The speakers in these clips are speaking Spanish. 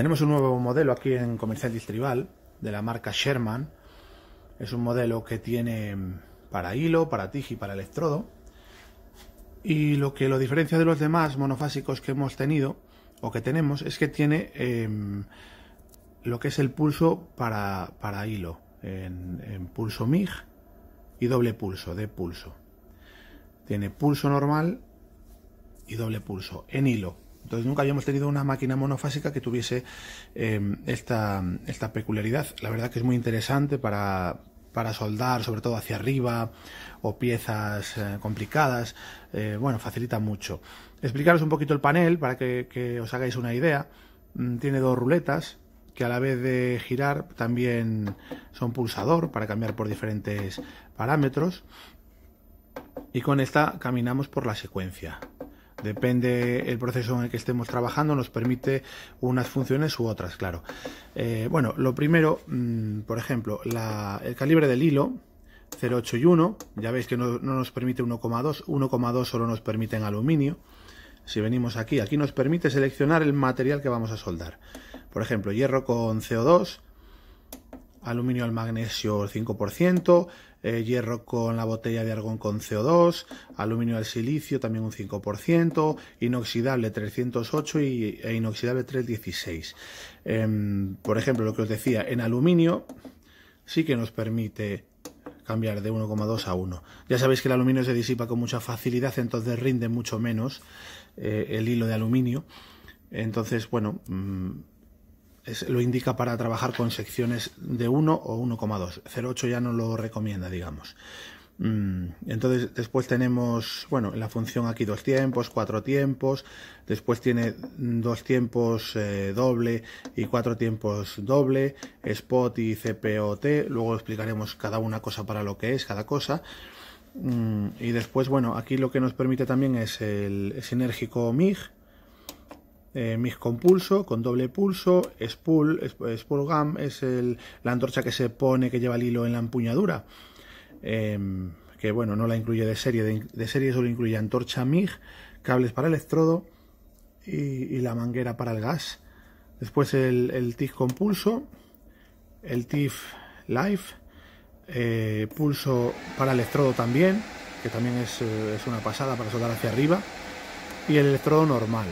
Tenemos un nuevo modelo aquí en Comercial Distribal de la marca Sherman. Es un modelo que tiene mm, para hilo, para tij y para electrodo. Y lo que lo diferencia de los demás monofásicos que hemos tenido o que tenemos es que tiene em, lo que es el pulso para, para hilo, en, pulso MIG y doble pulso, de pulso. Tiene pulso normal y doble pulso en hilo. Entonces nunca habíamos tenido una máquina monofásica que tuviese em, esta, peculiaridad. La verdad que es muy interesante para, soldar, sobre todo hacia arriba, o piezas eh, complicadas. Eh, bueno, facilita mucho. Explicaros un poquito el panel para que os hagáis una idea. Mm, tiene dos ruletas, que a la vez de girar también son pulsador para cambiar por diferentes parámetros y con esta caminamos por la secuencia Depende el proceso en el que estemos trabajando, nos permite unas funciones u otras, claro. Eh, bueno, lo primero, mm, por ejemplo, el calibre del hilo, 0,8 y 1, ya veis que no, no nos permite 1,2, 1,2 solo nos permite en aluminio. Si venimos aquí, aquí nos permite seleccionar el material que vamos a soldar. Por ejemplo, hierro con CO2, aluminio al magnesio 5%, eh, hierro con la botella de argón con CO2, aluminio al silicio también un 5%, inoxidable 308 y, e inoxidable 316. Em, por ejemplo, lo que os decía, en aluminio sí que nos permite cambiar de 1,2 a 1. Ya sabéis que el aluminio se disipa con mucha facilidad, entonces rinde mucho menos eh, el hilo de aluminio. Entonces, bueno, mm, lo indica para trabajar con secciones de 1 o 1,2. 0,8 ya no lo recomienda, digamos. Mm, entonces, después tenemos, bueno, la función aquí dos tiempos, cuatro tiempos, después tiene dos tiempos eh, doble y cuatro tiempos doble, spot y CPOT, luego explicaremos cada una cosa para lo que es, cada cosa. Mm, y después, bueno, aquí lo que nos permite también es el sinérgico MIG, eh, MIG con pulso, con doble pulso, spool, spool es la antorcha que se pone que lleva el hilo en la empuñadura, em, que bueno, no la incluye de serie, de, serie solo incluye antorcha MIG, cables para electrodo y, y la manguera para el gas. Después el, TIF con pulso, el TIF life eh, pulso para electrodo también, que también es, eh, es una pasada para soldar hacia arriba, y el electrodo normal.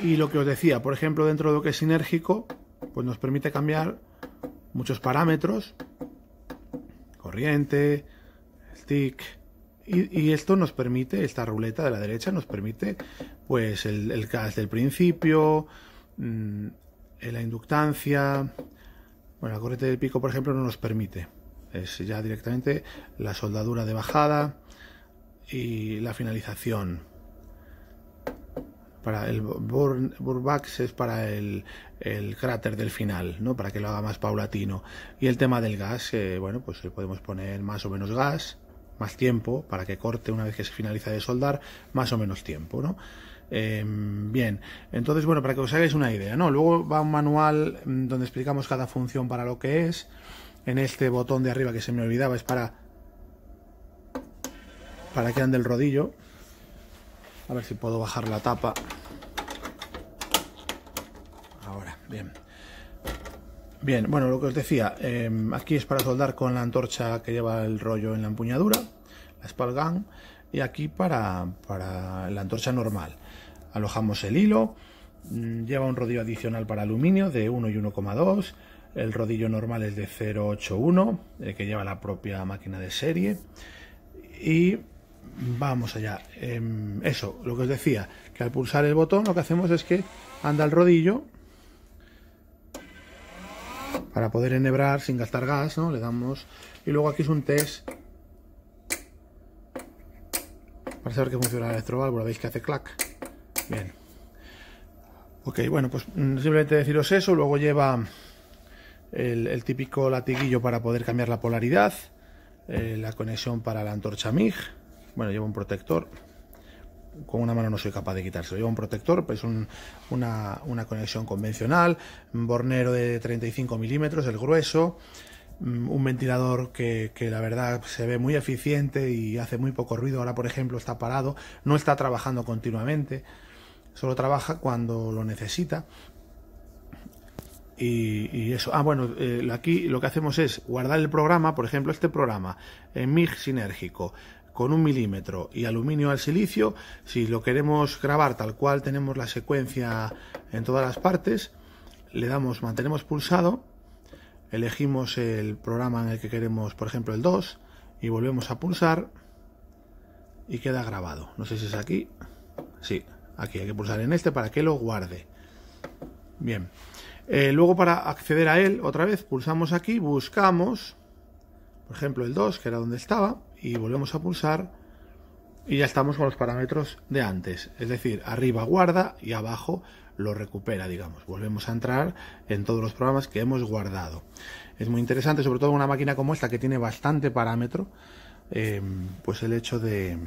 Y lo que os decía, por ejemplo, dentro de lo que es sinérgico, pues nos permite cambiar muchos parámetros, corriente, stick, y, esto nos permite, esta ruleta de la derecha nos permite, pues, el, el del principio, mm, la inductancia, bueno, la corriente del pico, por ejemplo, no nos permite. Es ya directamente la soldadura de bajada y la finalización para el Burbax es para el, cráter del final, ¿no? Para que lo haga más paulatino. Y el tema del gas, eh, bueno, pues podemos poner más o menos gas, más tiempo, para que corte una vez que se finaliza de soldar, más o menos tiempo, ¿no? Em, bien, entonces, bueno, para que os hagáis una idea, ¿no? Luego va un manual mm, donde explicamos cada función para lo que es. En este botón de arriba que se me olvidaba es para... Para que ande el rodillo, a ver si puedo bajar la tapa. Ahora, bien. Bien, bueno, lo que os decía, em, aquí es para soldar con la antorcha que lleva el rollo en la empuñadura, la espalgan, y aquí para, para la antorcha normal. Alojamos el hilo, mm, lleva un rodillo adicional para aluminio de 1 y 1,2, el rodillo normal es de 0,81, eh, que lleva la propia máquina de serie, y Vamos allá. Em, eso, lo que os decía, que al pulsar el botón lo que hacemos es que anda el rodillo para poder enhebrar sin gastar gas, ¿no? Le damos... Y luego aquí es un test para saber que funciona el electroválvula. ¿Veis que hace clac? Bien. Ok, bueno, pues mm, simplemente deciros eso. Luego lleva el, típico latiguillo para poder cambiar la polaridad. Eh, la conexión para la antorcha MIG bueno, llevo un protector. Con una mano no soy capaz de quitárselo. llevo un protector, pues una, conexión convencional, un bornero de 35 milímetros, el grueso mm, un ventilador que, la verdad se ve muy eficiente y hace muy poco ruido. Ahora, por ejemplo, está parado, no está trabajando continuamente, solo trabaja cuando lo necesita. Y, eso, ah, bueno, eh, aquí lo que hacemos es guardar el programa, por ejemplo, este programa en eh, MIG sinérgico, con un milímetro y aluminio al silicio, si lo queremos grabar tal cual tenemos la secuencia en todas las partes, le damos, mantenemos pulsado, elegimos el programa en el que queremos, por ejemplo el 2, y volvemos a pulsar y queda grabado. No sé si es aquí. Sí, aquí hay que pulsar en este para que lo guarde. Bien. Eh, luego para acceder a él, otra vez, pulsamos aquí, buscamos, por ejemplo, el 2, que era donde estaba, y volvemos a pulsar y ya estamos con los parámetros de antes, es decir, arriba guarda y abajo lo recupera, digamos. Volvemos a entrar en todos los programas que hemos guardado. Es muy interesante, sobre todo en una máquina como esta que tiene bastante parámetro, em, pues el hecho de,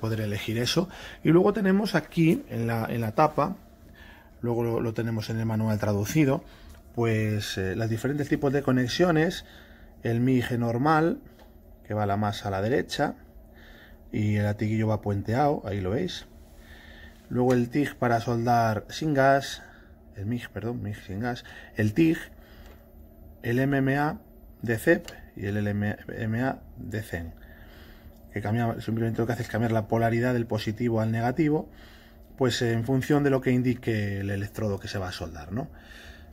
poder elegir eso. Y luego tenemos aquí en la, tapa, luego lo, tenemos en el manual traducido, pues eh, las los diferentes tipos de conexiones, el MIG normal, que va la masa a la derecha y el atiguillo va puenteado, ahí lo veis. Luego el TIG para soldar sin gas, el MIG, perdón, MIG sin gas, el TIG, el MMA de CEP y el MMA de CEN. Que cambia, simplemente lo que hace es cambiar la polaridad del positivo al negativo, pues en función de lo que indique el electrodo que se va a soldar, ¿no?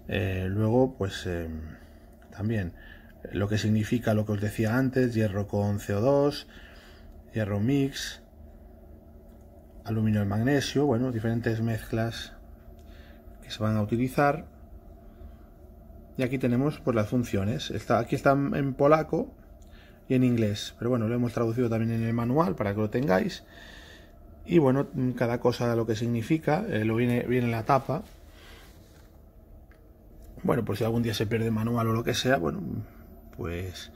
Eh, luego, pues em, también lo que significa lo que os decía antes, hierro con CO2, hierro mix, aluminio y magnesio, bueno, diferentes mezclas que se van a utilizar. Y aquí tenemos pues, las funciones. Está, aquí están en polaco y en inglés, pero bueno, lo hemos traducido también en el manual para que lo tengáis. Y bueno, cada cosa lo que significa, eh, lo viene, viene en la tapa. Bueno, por si algún día se pierde el manual o lo que sea, bueno, pues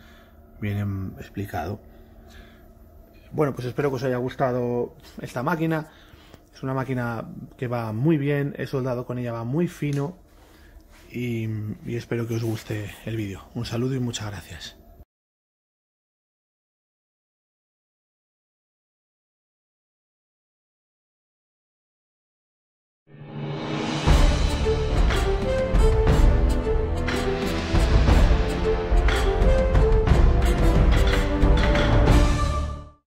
bien em, explicado. Bueno, pues espero que os haya gustado esta máquina. Es una máquina que va muy bien, he soldado con ella, va muy fino y, y espero que os guste el vídeo. Un saludo y muchas gracias.